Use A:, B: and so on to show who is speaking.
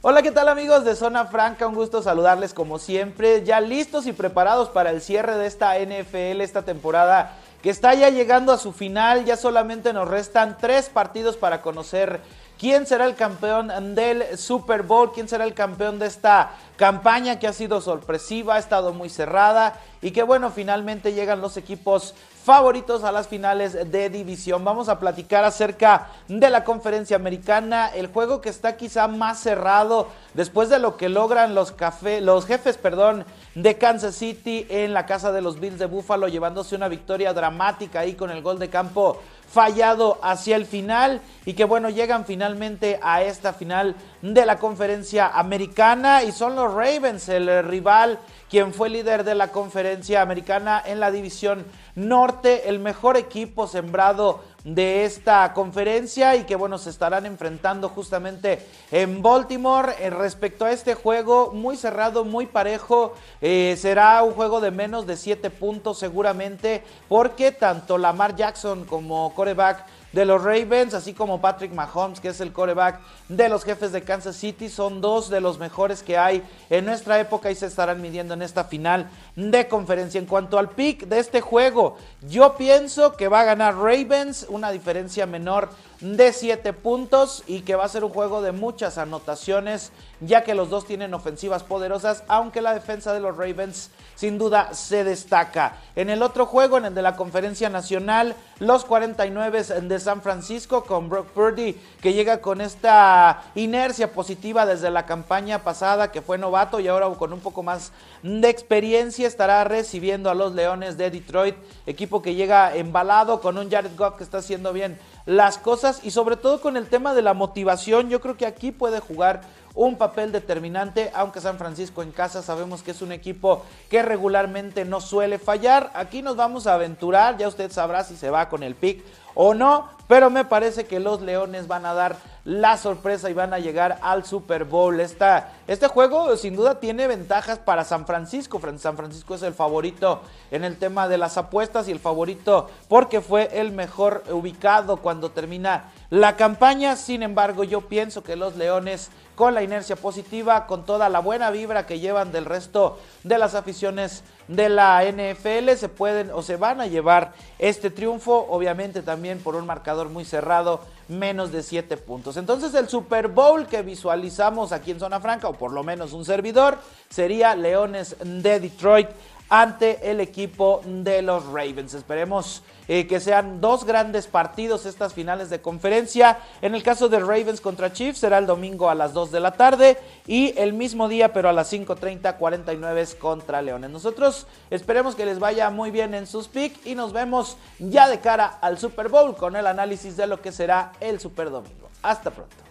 A: Hola, ¿qué tal amigos de Zona Franca? Un gusto saludarles como siempre, ya listos y preparados para el cierre de esta NFL, esta temporada que está ya llegando a su final, ya solamente nos restan tres partidos para conocer quién será el campeón del Super Bowl, quién será el campeón de esta campaña que ha sido sorpresiva, ha estado muy cerrada y que bueno, finalmente llegan los equipos favoritos a las finales de división. Vamos a platicar acerca de la conferencia americana, el juego que está quizá más cerrado después de lo que logran los, los jefes perdón, de Kansas City en la casa de los Bills de Buffalo, llevándose una victoria dramática ahí con el gol de campo fallado hacia el final y que bueno, llegan finalmente a esta final de la conferencia americana y son los Ravens, el rival quien fue líder de la conferencia americana en la división norte, el mejor equipo sembrado de esta conferencia y que bueno, se estarán enfrentando justamente en Baltimore. Eh, respecto a este juego, muy cerrado, muy parejo, eh, será un juego de menos de 7 puntos seguramente porque tanto Lamar Jackson como coreback de los Ravens, así como Patrick Mahomes, que es el coreback de los jefes de Kansas City. Son dos de los mejores que hay en nuestra época y se estarán midiendo en esta final de conferencia. En cuanto al pick de este juego, yo pienso que va a ganar Ravens, una diferencia menor de 7 puntos y que va a ser un juego de muchas anotaciones, ya que los dos tienen ofensivas poderosas, aunque la defensa de los Ravens sin duda se destaca. En el otro juego, en el de la conferencia nacional, los 49 de San Francisco con Brock Purdy, que llega con esta inercia positiva desde la campaña pasada, que fue novato y ahora con un poco más de experiencia estará recibiendo a los Leones de Detroit, equipo que llega embalado con un Jared Goff que está haciendo bien las cosas y sobre todo con el tema de la motivación, yo creo que aquí puede jugar un papel determinante, aunque San Francisco en casa sabemos que es un equipo que regularmente no suele fallar. Aquí nos vamos a aventurar, ya usted sabrá si se va con el pick o no, pero me parece que los Leones van a dar la sorpresa y van a llegar al Super Bowl. Esta, este juego sin duda tiene ventajas para San Francisco. San Francisco es el favorito en el tema de las apuestas y el favorito porque fue el mejor ubicado cuando termina la campaña. Sin embargo, yo pienso que los Leones con la inercia positiva, con toda la buena vibra que llevan del resto de las aficiones de la NFL se pueden o se van a llevar este triunfo, obviamente también por un marcador muy cerrado, menos de 7 puntos. Entonces el Super Bowl que visualizamos aquí en Zona Franca, o por lo menos un servidor, sería Leones de Detroit ante el equipo de los Ravens. Esperemos eh, que sean dos grandes partidos estas finales de conferencia. En el caso de Ravens contra Chiefs será el domingo a las 2 de la tarde y el mismo día pero a las 5.30 49 contra Leones. Nosotros esperemos que les vaya muy bien en sus picks y nos vemos ya de cara al Super Bowl con el análisis de lo que será el Super Domingo. Hasta pronto.